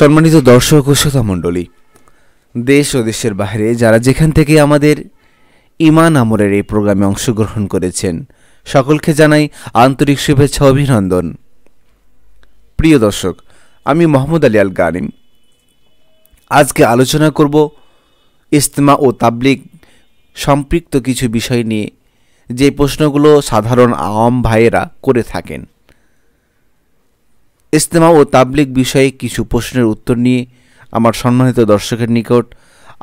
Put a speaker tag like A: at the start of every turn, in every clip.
A: সম্মানিত দর্শক ও শ্রোতা মণ্ডলী দেশ ও দেশের বাইরে যারা যেখান থেকে আমাদের ইমান আমরের এই প্রোগ্রামে অংশগ্রহণ করেছেন সকলকে জানাই আন্তরিক শুভেচ্ছা অভিনন্দন প্রিয় দর্শক আমি মোহাম্মদ আলী আল গানিম আজকে আলোচনা করব ইস্তমা ও তাবলিক সম্পৃক্ত কিছু বিষয় নিয়ে যে প্রশ্নগুলো সাধারণ আওয়াম ভাইয়েরা করে থাকেন ইস্তেমা ও তাবলিক বিষয়ে কিছু প্রশ্নের উত্তর নিয়ে আমার সম্মানিত দর্শকের নিকট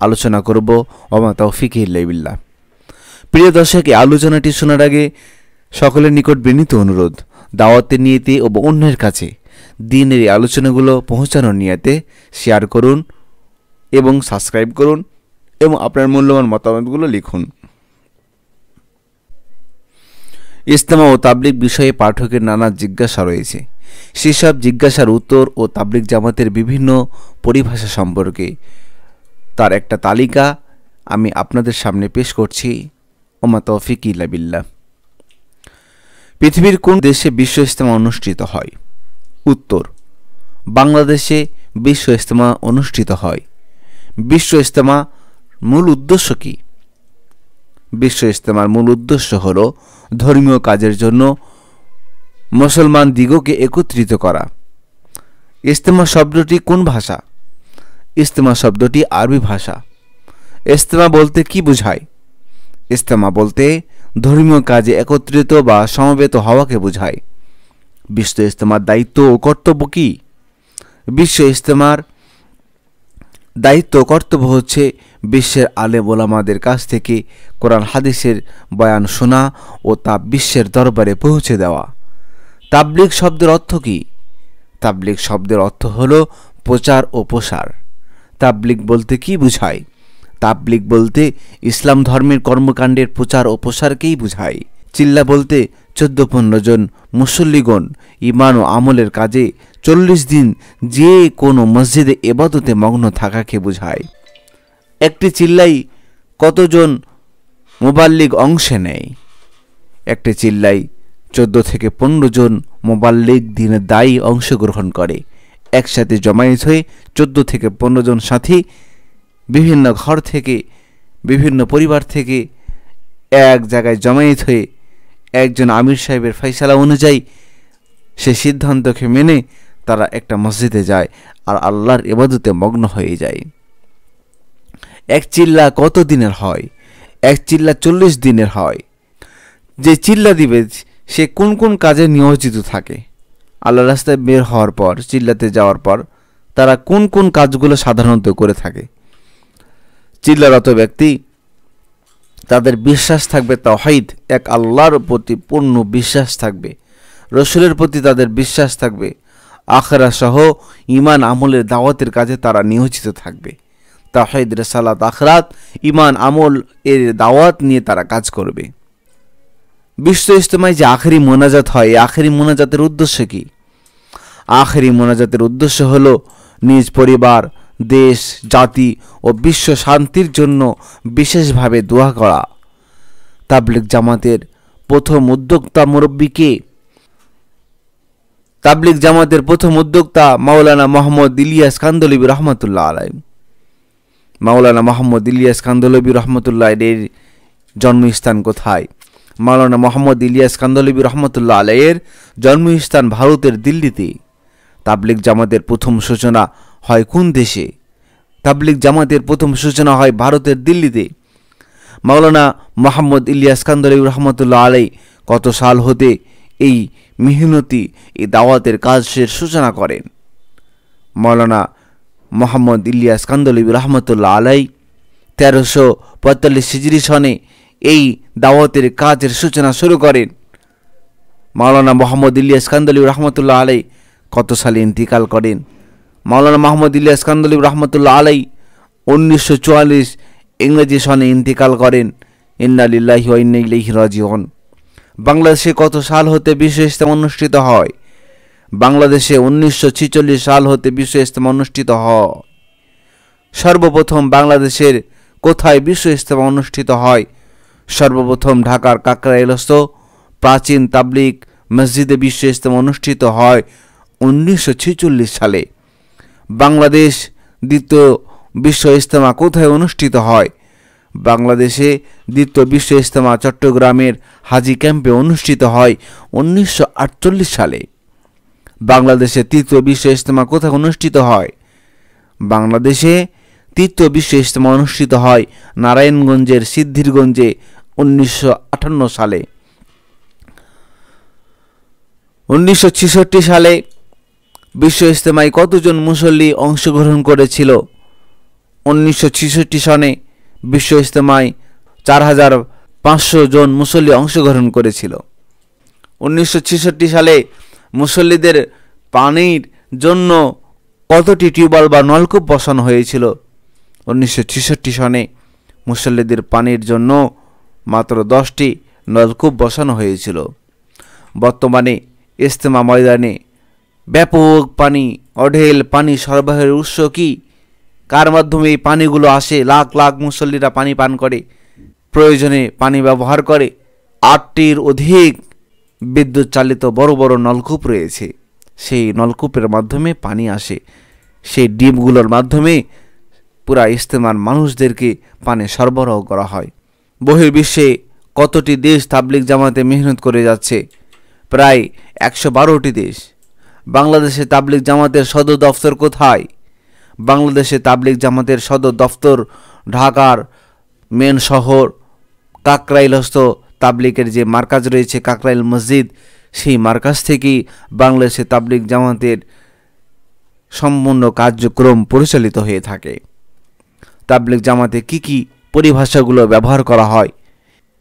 A: আলোচনা করব অমা তাও ইল্লাইবিল্লা প্রিয় দর্শক আলোচনাটি শোনার আগে সকলের নিকট বিনীত অনুরোধ দাওয়াতের নিয়েতে ও অন্যের কাছে দিনের এই আলোচনাগুলো পৌঁছানোর নিয়েতে শেয়ার করুন এবং সাবস্ক্রাইব করুন এবং আপনার মূল্যবান মতামতগুলো লিখুন ইস্তেমা ও তাবলিক বিষয়ে পাঠকের নানা জিজ্ঞাসা রয়েছে সেসব জিজ্ঞাসার উত্তর ও তাবলিক জামাতের বিভিন্ন পরিভাষা সম্পর্কে তার একটা তালিকা আমি আপনাদের সামনে পেশ করছি ওমা তৌফিক ইলাবিল্লা পৃথিবীর কোন দেশে বিশ্ব ইজতেমা অনুষ্ঠিত হয় উত্তর বাংলাদেশে বিশ্ব ইজতেমা অনুষ্ঠিত হয় বিশ্ব ইজতেমা মূল উদ্দেশ্য কী বিশ্ব ইজতেমার মূল উদ্দেশ্য হল ধর্মীয় কাজের জন্য মুসলমান দিগকে একত্রিত করা ইস্তেমা শব্দটি কোন ভাষা ইস্তেমা শব্দটি আরবি ভাষা ইস্তেমা বলতে কি বোঝায় ইস্তেমা বলতে ধর্মীয় কাজে একত্রিত বা সমবেত হওয়াকে বোঝায় বিশ্ব ইস্তেমার দায়িত্ব ও কর্তব্য কি বিশ্ব ইস্তেমার দায়িত্ব কর্তব্য হচ্ছে বিশ্বের আলে বোলামাদের কাছ থেকে কোরআন হাদিসের বয়ান শোনা ও তা বিশ্বের দরবারে পৌঁছে দেওয়া তাবলিগ শব্দের অর্থ কী তাবলিক শব্দের অর্থ হল প্রচার ও প্রসার তাবলিক বলতে কি বুঝায় তাবলিগ বলতে ইসলাম ধর্মের কর্মকাণ্ডের প্রচার ও প্রসারকেই বুঝায় চিল্লা বলতে চোদ্দ পনেরো জন মুসল্লিগণ ইমান ও আমলের কাজে চল্লিশ দিন যে কোনো মসজিদে এবাদতে মগ্ন থাকাকে বোঝায় একটি চিল্লাই কতজন মোবাল্লিক অংশে নেয় একটি চিল্লাই চোদ্দ থেকে পনেরো জন মোবাল্লিক দিনে দায়ী অংশগ্রহণ করে একসাথে জমায়েত হয়ে চোদ্দ থেকে পনেরো জন সাথী বিভিন্ন ঘর থেকে বিভিন্ন পরিবার থেকে এক জায়গায় জমায়েত হয়ে একজন আমির সাহেবের ফয়সালা অনুযায়ী সে সিদ্ধান্তকে মেনে তারা একটা মসজিদে যায় আর আল্লাহর এবাদতে মগ্ন হয়ে যায় এক চিল্লা কত দিনের হয় এক চিল্লা চল্লিশ দিনের হয় যে চিল্লা দিবে সে কোন কোন কাজে নিয়োজিত থাকে আল্লাহ রাস্তায় বের হওয়ার পর চিল্লাতে যাওয়ার পর তারা কোন কোন কাজগুলো সাধারণত করে থাকে চিল্লারত ব্যক্তি তাদের বিশ্বাস থাকবে তাহিদ এক আল্লাহর প্রতি পূর্ণ বিশ্বাস থাকবে রসুলের প্রতি তাদের বিশ্বাস থাকবে আখরা সহ ইমান আমলের দাওয়াতের কাজে তারা নিয়োজিত থাকবে তাহিদ রেসালাত আখরাত ইমান আমল এর দাওয়াত নিয়ে তারা কাজ করবে বিশ্ব ইজতেমায় যে আখেরি মোনাজাত হয় এই আখেরি মোনাজাতের উদ্দেশ্য কি আখেরি মোনাজাতের উদ্দেশ্য হল নিজ পরিবার দেশ জাতি ও বিশ্ব শান্তির জন্য বিশেষভাবে দোয়া করা তাবলিক জামাতের প্রথম উদ্যোক্তা মুরব্বীকে তাবলিক জামাতের প্রথম উদ্যোক্তা মাওলানা মোহাম্মদ ইলিয়াস কান্দলবি রহমতুল্লাহ আলাই মাওলানা মোহাম্মদ ইলিয়াস কান্দলবি রহমতুল্লাহ এর জন্মস্থান কোথায় মাওলানা মোহাম্মদ ইলিয়াস কান্দলিবি রহমতুল্লাহ আলাইয়ের জন্মস্থান ভারতের দিল্লিতে তাবলিক জামাতের প্রথম সূচনা হয় কোন দেশে তাবলিক জামাতের প্রথম সূচনা হয় ভারতের দিল্লিতে মাওলানা মোহাম্মদ ইলিয়াস কান্দলিবি রহমতুল্লাহ আলাই কত সাল হতে এই মেহনতি এই দাওয়াতের কাজের সূচনা করেন মাওলানা মোহাম্মদ ইলিয়াস কান্দলিবি রহমতুল্লাহ আলাই তেরোশো পঁয়তাল্লিশ সিজরি সনে এই দাওয়াতের কাজের সূচনা শুরু করেন মাওলানা মোহাম্মদ ইলিয়াস কান্দলিউ রহমতুল্লাহ আলাই কত সালে ইন্তিকাল করেন মাওলানা মোহাম্মদ ইলিয়াস কান্দলিউ রহমতুল্লাহ আলাই উনিশশো চুয়াল্লিশ ইংরেজি সনে ইন্তিকাল করেন ইন্নালিল্লাহি ইন্নাইলাইহি রাজিউন বাংলাদেশে কত সাল হতে বিশ্ব ইস্তেমা অনুষ্ঠিত হয় বাংলাদেশে উনিশশো সাল হতে বিশ্ব ইস্তেমা অনুষ্ঠিত হয় সর্বপ্রথম বাংলাদেশের কোথায় বিশ্ব ইস্তেমা অনুষ্ঠিত হয় সর্বপ্রথম ঢাকার কাকরা কাকরাইলস্থ প্রাচীন তাবলিক মসজিদে বিশ্ব ইস্তেম অনুষ্ঠিত হয় উনিশশো সালে বাংলাদেশ দ্বিতীয় বিশ্ব ইজতেমা কোথায় অনুষ্ঠিত হয় বাংলাদেশে দ্বিতীয় বিশ্ব ইজতেমা চট্টগ্রামের হাজি ক্যাম্পে অনুষ্ঠিত হয় উনিশশো সালে বাংলাদেশে তৃতীয় বিশ্ব ইজতেমা কোথায় অনুষ্ঠিত হয় বাংলাদেশে তৃতীয় বিশ্ব ইজতেমা অনুষ্ঠিত হয় নারায়ণগঞ্জের সিদ্ধিরগঞ্জে উনিশশো সালে উনিশশো সালে বিশ্ব ইজতেমায় কতজন মুসল্লি অংশগ্রহণ করেছিল উনিশশো সনে বিশ্ব ইজতেমায় চার হাজার পাঁচশো জন মুসল্লি অংশগ্রহণ করেছিল উনিশশো সালে মুসল্লিদের পানির জন্য কতটি টিউবওয়েল বা নলকূপ বসানো হয়েছিল উনিশশো সনে মুসল্লিদের পানির জন্য মাত্র দশটি নলকূপ বসানো হয়েছিল বর্তমানে ইস্তেমা ময়দানে ব্যাপক পানি অঢেল পানি সরবরাহের উৎস কি কার মাধ্যমে এই পানিগুলো আসে লাখ লাখ মুসল্লিরা পানি পান করে প্রয়োজনে পানি ব্যবহার করে আটটির অধিক বিদ্যুৎ চালিত বড় বড় নলকূপ রয়েছে সেই নলকূপের মাধ্যমে পানি আসে সেই ডিমগুলোর মাধ্যমে পুরা ইস্তেমার মানুষদেরকে পানি সরবরাহ করা হয় বহির্বিশ্বে কতটি দেশ তাবলিক জামাতে মেহনত করে যাচ্ছে প্রায় একশো বারোটি দেশ বাংলাদেশে তাবলিক জামাতের সদর দফতর কোথায় বাংলাদেশে তাবলিক জামাতের সদর দফতর ঢাকার মেন শহর কাকরাইলস্থ তাবলিকের যে মার্কাজ রয়েছে কাকরাইল মসজিদ সেই মার্কাজ থেকেই বাংলাদেশে তাবলিক জামাতের সম্পূর্ণ কার্যক্রম পরিচালিত হয়ে থাকে তাবলিক জামাতে কি কী পরিভাষাগুলো ব্যবহার করা হয়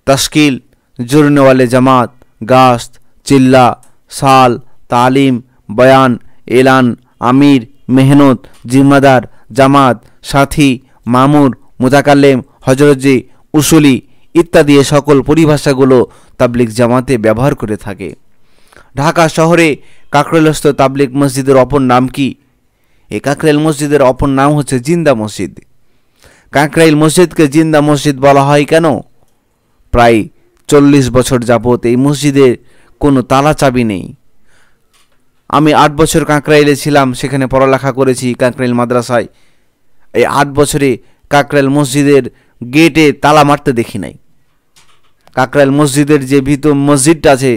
A: তাস্কিল জোরনেওয়ালে জামাত গাস্ত চিল্লা সাল তালিম বয়ান এলান আমির মেহনত জিম্মাদার জামাত সাথী মামুর মুতাকাল্লেম হজরজি উসুলি ইত্যাদি সকল পরিভাষাগুলো তাবলিক জামাতে ব্যবহার করে থাকে ঢাকা শহরে কাকরেলস্থ তাবলিক মসজিদের অপর নাম কি এই কাকরেল মসজিদের অপর নাম হচ্ছে জিন্দা মসজিদ কাঁকড়াইল মসজিদকে জিন্দা মসজিদ বলা হয় কেন প্রায় চল্লিশ বছর যাবৎ এই মসজিদের কোনো তালা চাবি নেই আমি আট বছর কাঁকড়াইলে ছিলাম সেখানে পড়ালেখা করেছি কাঁকড়াইল মাদ্রাসায় এই আট বছরে কাকরাইল মসজিদের গেটে তালা মারতে দেখি নাই কাকরাইল মসজিদের যে ভিতর মসজিদটা আছে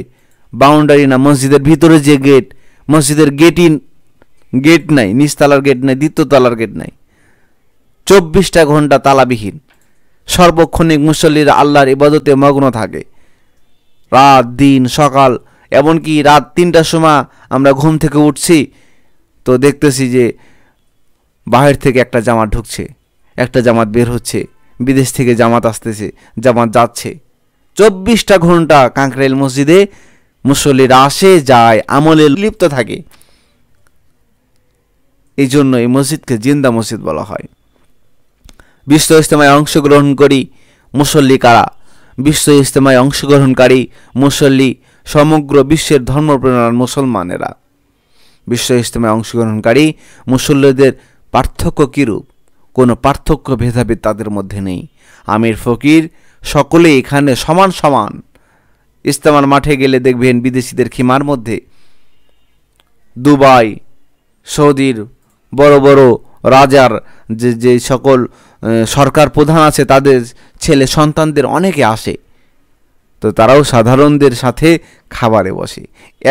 A: বাউন্ডারি না মসজিদের ভিতরে যে গেট মসজিদের গেটই গেট নাই নিচতলার গেট নাই দ্বিতীয়তলার গেট নাই চব্বিশটা ঘন্টা তালাবিহীন সর্বক্ষণিক মুসল্লিরা আল্লাহর ইবাদতে মগ্ন থাকে রাত দিন সকাল এমনকি রাত তিনটার সময় আমরা ঘুম থেকে উঠছি তো দেখতেছি যে বাহির থেকে একটা জামাত ঢুকছে একটা জামাত বের হচ্ছে বিদেশ থেকে জামাত আসতেছে জামাত যাচ্ছে চব্বিশটা ঘন্টা কাঁকরেল মসজিদে মুসল্লিরা আসে যায় আমলে লিপ্ত থাকে এই জন্য এই মসজিদকে জিন্দা মসজিদ বলা হয় বিশ্ব ইজতেমায় অংশগ্রহণকারী মুসল্লি কারা বিশ্ব ইজতেমায় অংশগ্রহণকারী মুসল্লি সমগ্র বিশ্বের ধর্মপ্রেরণার মুসলমানেরা বিশ্ব ইজতেমায় অংশগ্রহণকারী মুসল্লিদের পার্থক্য কীরূপ কোনো পার্থক্য ভেদাভেদ তাদের মধ্যে নেই আমির ফকির সকলে এখানে সমান সমান ইস্তেমার মাঠে গেলে দেখবেন বিদেশিদের খিমার মধ্যে দুবাই সৌদির বড় বড় রাজার যে যে সকল সরকার প্রধান আছে তাদের ছেলে সন্তানদের অনেকে আসে তো তারাও সাধারণদের সাথে খাবারে বসে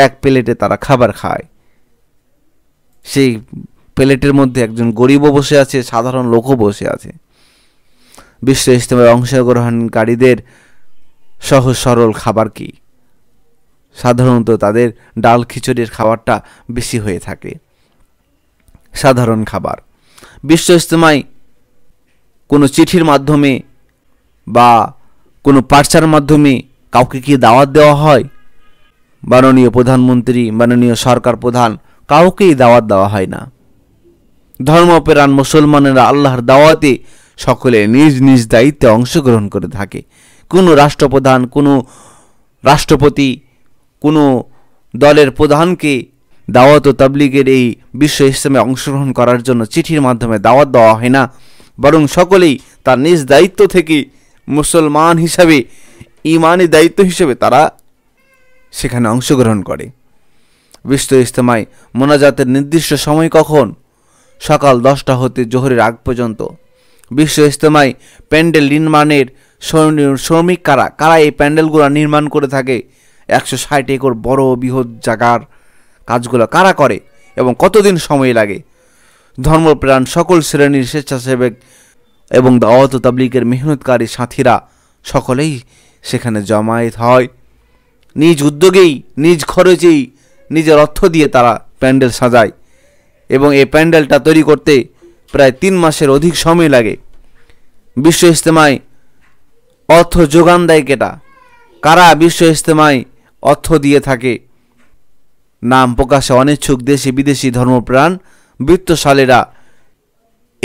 A: এক প্লেটে তারা খাবার খায় সেই প্লেটের মধ্যে একজন গরিবও বসে আছে সাধারণ লোকও বসে আছে বিশ্ব ইজতেমায় অংশগ্রহণকারীদের সহজ সরল খাবার কি সাধারণত তাদের ডাল খিচুড়ির খাবারটা বেশি হয়ে থাকে সাধারণ খাবার বিশ্ব ইজতেমায় কোনো চিঠির মাধ্যমে বা কোনো পার্সার মাধ্যমে কাউকে কি দাওয়াত দেওয়া হয় মাননীয় প্রধানমন্ত্রী মাননীয় সরকার প্রধান কাউকেই দাওয়াত দেওয়া হয় না ধর্মপ্রাণ মুসলমানেরা আল্লাহর দাওয়াতে সকলে নিজ নিজ দায়িত্বে অংশগ্রহণ করে থাকে কোনো রাষ্ট্রপ্রধান কোনো রাষ্ট্রপতি কোনো দলের প্রধানকে দাওয়াত ও তাবলিগের এই বিশ্ব ইসলামে অংশগ্রহণ করার জন্য চিঠির মাধ্যমে দাওয়াত দেওয়া হয় না বরং সকলেই তার নিজ দায়িত্ব থেকে মুসলমান হিসাবে ইমানি দায়িত্ব হিসেবে তারা সেখানে অংশগ্রহণ করে বিশ্ব ইজতেমায় মোনাজাতের নির্দিষ্ট সময় কখন সকাল দশটা হতে জোহরের আগ পর্যন্ত বিশ্ব ইজতেমায় প্যান্ডেল নির্মাণের শ্রমিক কারা কারা এই প্যান্ডেলগুলো নির্মাণ করে থাকে একশো ষাট একর বড় বৃহৎ জাগার কাজগুলো কারা করে এবং কতদিন সময় লাগে ধর্মপ্রাণ সকল শ্রেণীর স্বেচ্ছাসেবক এবং দাওয়াত তাবলিকের মেহনতকারী সাথীরা সকলেই সেখানে জমায়েত হয় নিজ উদ্যোগেই নিজ খরচেই নিজের অর্থ দিয়ে তারা প্যান্ডেল সাজায় এবং এই প্যান্ডেলটা তৈরি করতে প্রায় তিন মাসের অধিক সময় লাগে বিশ্ব ইজতেমায় অর্থ যোগান দেয় কেটা কারা বিশ্ব ইজতেমায় অর্থ দিয়ে থাকে নাম প্রকাশে অনিচ্ছুক দেশি বিদেশি ধর্মপ্রাণ বৃত্তশালীরা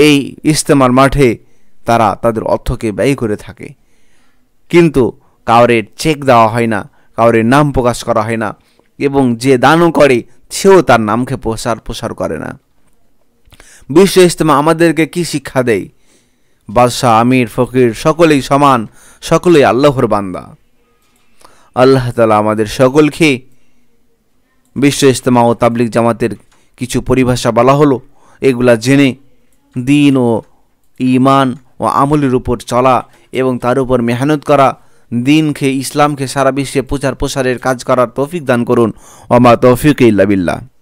A: এই ইস্তেমার মাঠে তারা তাদের অর্থকে ব্যয় করে থাকে কিন্তু কাউরের চেক দেওয়া হয় না কাউরের নাম প্রকাশ করা হয় না এবং যে দানও করে সেও তার নামকে প্রসার প্রসার করে না বিশ্ব ইজতেমা আমাদেরকে কি শিক্ষা দেয় বাদশাহ আমির ফকির সকলেই সমান সকলেই আল্লাহর বান্দা আল্লাহ তালা আমাদের সকলকে বিশ্ব ইজতেমা ও তাবলিক জামাতের কিছু পরিভাষা বলা হলো এগুলা জেনে দিন ও ইমান ও আমলের উপর চলা এবং তার উপর মেহনত করা দিনকে ইসলামকে সারা বিশ্বে প্রচার প্রসারের কাজ করার তৌফিক দান করুন ওমা তৌফিক ইল্লা বিল্লাহ